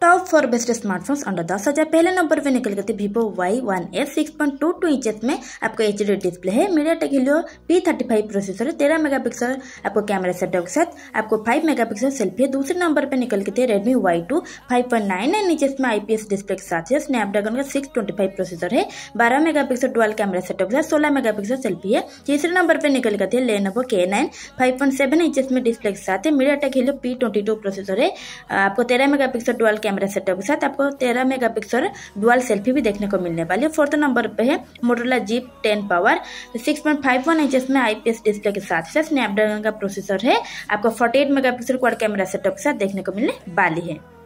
top four best smartphones under दस हज़ार पहले नंबर पे निकल गए थे Vivo Y one S six point two two inches में आपको एच डी डिस्प्ले है MediaTek Helio P thirty five processor है तेरह मेगा पिक्सल आपको कैमरा सेटअप के साथ आपको फाइव मेगा पिक्सल सेल्फी है दूसरे नंबर पर निकल के थे Redmi Y two five point nine है नीचे में आई पी एस डिस्प्ले के साथ है स्नैपड्रैगन का सिक्स ट्वेंटी फाइव प्रोसेसर है बारह megapixel twelve camera setup के साथ सोलह मेगा पिक्सल सेल्फी है तीसरे नंबर पर निकल गए थे Lenovo K nine five point seven inches में डिस्प्ले के साथ है MediaTek Helio P twenty two processor है आपको तेरह megapixel twelve camera setup के साथ आपको 13 मेगापिक्सल डुअल सेल्फी भी देखने को मिलने वाली है फोर्थ नंबर पे है Motorola G 10 power 6.51 point five one inch में आईपीएस डिस्प्ले के साथ साथ स्नैपड्रैगन का प्रोसेसर है आपको 48 मेगापिक्सल पिक्सल कैमरा सेटअप के साथ देखने को मिलने वाली है